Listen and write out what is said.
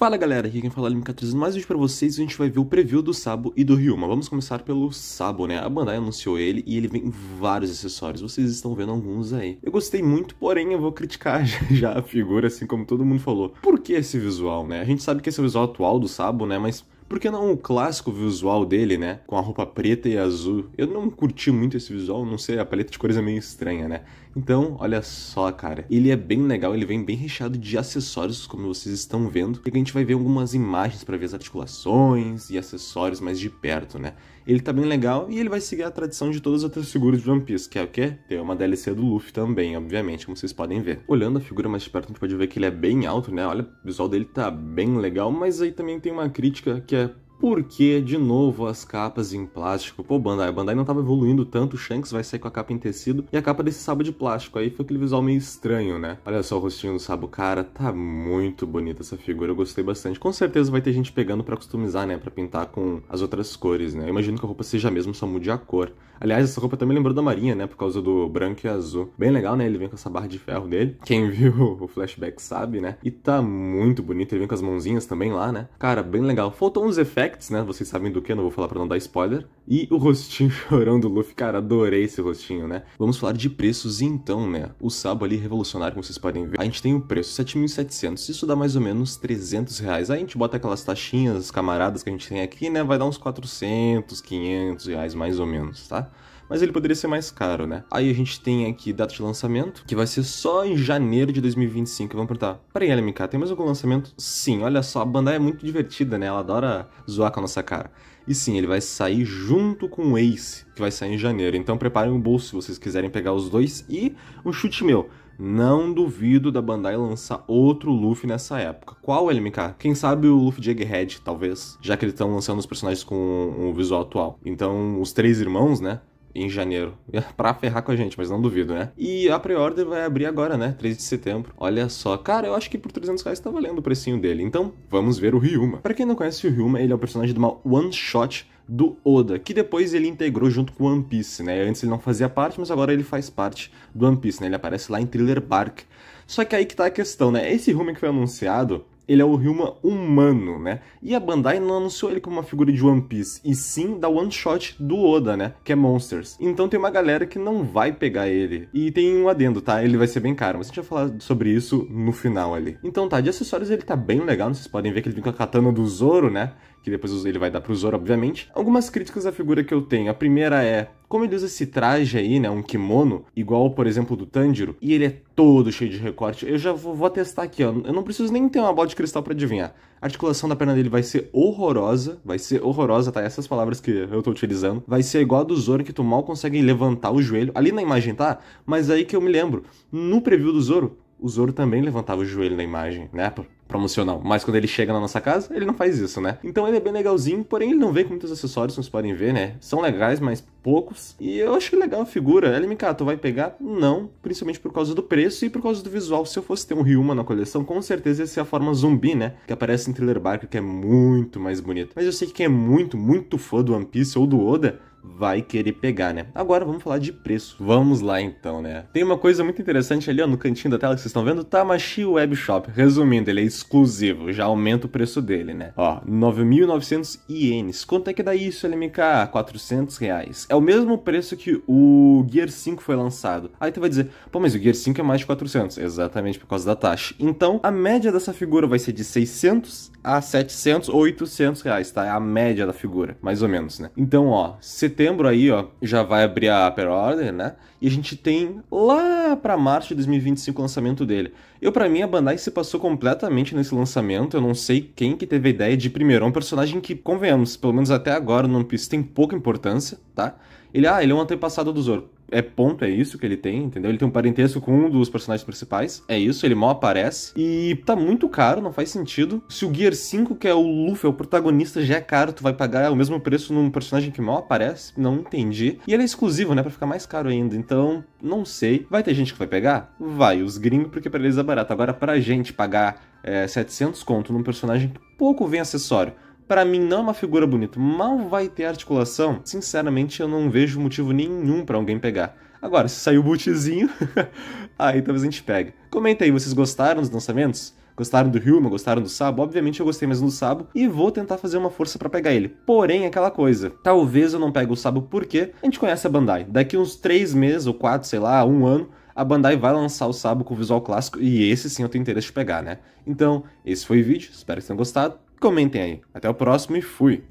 Fala galera, aqui quem fala é o Limicatriz, mais um vídeo pra vocês a gente vai ver o preview do Sabo e do Ryuma. Vamos começar pelo Sabo, né? A Bandai anunciou ele e ele vem em vários acessórios, vocês estão vendo alguns aí. Eu gostei muito, porém eu vou criticar já a figura, assim como todo mundo falou. Por que esse visual, né? A gente sabe que esse é o visual atual do Sabo, né? Mas por que não o clássico visual dele, né? Com a roupa preta e azul. Eu não curti muito esse visual, não sei, a paleta de cores é meio estranha, né? Então, olha só, cara. Ele é bem legal, ele vem bem recheado de acessórios, como vocês estão vendo. E a gente vai ver algumas imagens para ver as articulações e acessórios mais de perto, né? ele tá bem legal e ele vai seguir a tradição de todas as outras figuras de One Piece, que é o quê? Tem uma DLC do Luffy também, obviamente, como vocês podem ver. Olhando a figura mais de perto, a gente pode ver que ele é bem alto, né? Olha, o visual dele tá bem legal, mas aí também tem uma crítica que é porque, de novo, as capas em plástico. Pô, Bandai, Bandai não tava evoluindo tanto, o Shanks vai sair com a capa em tecido e a capa desse sabo de plástico. Aí foi aquele visual meio estranho, né? Olha só o rostinho do sabo, cara, tá muito bonita essa figura, eu gostei bastante. Com certeza vai ter gente pegando para customizar, né, para pintar com as outras cores, né? Eu imagino que a roupa seja mesmo, só mude a cor. Aliás, essa roupa também lembrou da Marinha, né, por causa do branco e azul. Bem legal, né, ele vem com essa barra de ferro dele. Quem viu o flashback sabe, né? E tá muito bonito, ele vem com as mãozinhas também lá, né? Cara, bem legal. Faltou uns efeitos Facts, né? Vocês sabem do que, não vou falar para não dar spoiler. E o rostinho chorão do Luffy, cara, adorei esse rostinho, né? Vamos falar de preços então, né? O Sabo ali revolucionário, como vocês podem ver. A gente tem o um preço 7.700, isso dá mais ou menos 300 reais. Aí a gente bota aquelas taxinhas, camaradas que a gente tem aqui, né? Vai dar uns 400, 500 reais mais ou menos, tá? mas ele poderia ser mais caro, né? Aí a gente tem aqui data de lançamento, que vai ser só em janeiro de 2025. Vamos perguntar, peraí, LMK, tem mais algum lançamento? Sim, olha só, a Bandai é muito divertida, né? Ela adora zoar com a nossa cara. E sim, ele vai sair junto com o Ace, que vai sair em janeiro. Então preparem o bolso se vocês quiserem pegar os dois. E um chute meu, não duvido da Bandai lançar outro Luffy nessa época. Qual LMK? Quem sabe o Luffy de Egghead, talvez, já que eles estão lançando os personagens com o visual atual. Então, os três irmãos, né? em janeiro, pra ferrar com a gente, mas não duvido, né? E a pre-order vai abrir agora, né? 3 de setembro. Olha só, cara, eu acho que por 300 reais tá valendo o precinho dele, então vamos ver o Ryuma. Para quem não conhece o Ryuma, ele é o personagem de uma one-shot do Oda, que depois ele integrou junto com One Piece, né? Antes ele não fazia parte, mas agora ele faz parte do One Piece, né? Ele aparece lá em Thriller Bark. Só que aí que tá a questão, né? Esse rumo que foi anunciado, ele é o Ryuma humano, né? E a Bandai não anunciou ele como uma figura de One Piece, e sim da one shot do Oda, né? Que é Monsters. Então tem uma galera que não vai pegar ele. E tem um adendo, tá? Ele vai ser bem caro, mas a gente vai falar sobre isso no final ali. Então tá, de acessórios ele tá bem legal, vocês podem ver que ele vem com a katana do Zoro, né? Que depois ele vai dar pro Zoro, obviamente. Algumas críticas à figura que eu tenho. A primeira é como ele usa esse traje aí, né, um kimono, igual, por exemplo, do Tanjiro, e ele é todo cheio de recorte, eu já vou, vou testar aqui, ó, eu não preciso nem ter uma bola de cristal para adivinhar. A articulação da perna dele vai ser horrorosa, vai ser horrorosa, tá? Essas palavras que eu tô utilizando. Vai ser igual a do Zoro, que tu mal consegue levantar o joelho. Ali na imagem tá, mas é aí que eu me lembro, no preview do Zoro, o Zoro também levantava o joelho na imagem, né? promocional. Mas quando ele chega na nossa casa, ele não faz isso, né? Então ele é bem legalzinho, porém ele não vem com muitos acessórios, vocês podem ver, né? São legais, mas poucos. E eu acho legal a figura. LMK, tu vai pegar? Não, principalmente por causa do preço e por causa do visual. Se eu fosse ter um Ryuma na coleção, com certeza ia ser a forma zumbi, né? Que aparece em Thriller Barker, que é muito mais bonito. Mas eu sei que quem é muito, muito fã do One Piece ou do Oda, vai querer pegar, né? Agora vamos falar de preço. Vamos lá então, né? Tem uma coisa muito interessante ali ó, no cantinho da tela que vocês estão vendo, Tamashi Web Shop. Resumindo, ele é exclusivo, já aumenta o preço dele, né? Ó, 9.900 ienes. Quanto é que dá isso, LMK? 400 reais. É o mesmo preço que o Gear 5 foi lançado. Aí tu vai dizer, pô, mas o Gear 5 é mais de 400. Exatamente, por causa da taxa. Então, a média dessa figura vai ser de 600 a 700, 800 reais, tá? É a média da figura, mais ou menos, né? Então, ó, setembro aí, ó, já vai abrir a Upper order né? E a gente tem lá para março de 2025 o lançamento dele. Eu, para mim, a Bandai se passou completamente nesse lançamento. Eu não sei quem que teve a ideia de primeiro. É um personagem que, convenhamos, pelo menos até agora no One Piece tem pouca importância, tá? Ele, ah, ele é um antepassado do Zoro é ponto, é isso que ele tem, entendeu? Ele tem um parentesco com um dos personagens principais, é isso, ele mal aparece. E tá muito caro, não faz sentido. Se o Gear 5, que é o Luffy, é o protagonista, já é caro, tu vai pagar o mesmo preço num personagem que mal aparece, não entendi. E ele é exclusivo, né, pra ficar mais caro ainda, então não sei. Vai ter gente que vai pegar? Vai, os gringos, porque pra eles é barato. Agora pra gente pagar é, 700 conto num personagem que pouco vem acessório, para mim não é uma figura bonita, mal vai ter articulação, sinceramente eu não vejo motivo nenhum para alguém pegar. Agora, se sair o bootzinho, aí talvez a gente pegue. Comenta aí, vocês gostaram dos lançamentos? Gostaram do Ryuma, gostaram do Sabo? Obviamente eu gostei mesmo do Sabo e vou tentar fazer uma força para pegar ele. Porém, aquela coisa, talvez eu não pegue o Sabo porque a gente conhece a Bandai. Daqui uns 3 meses ou 4, sei lá, um ano, a Bandai vai lançar o Sabo com o visual clássico e esse sim eu tenho interesse de pegar, né? Então, esse foi o vídeo, espero que tenham gostado. Comentem aí. Até o próximo e fui!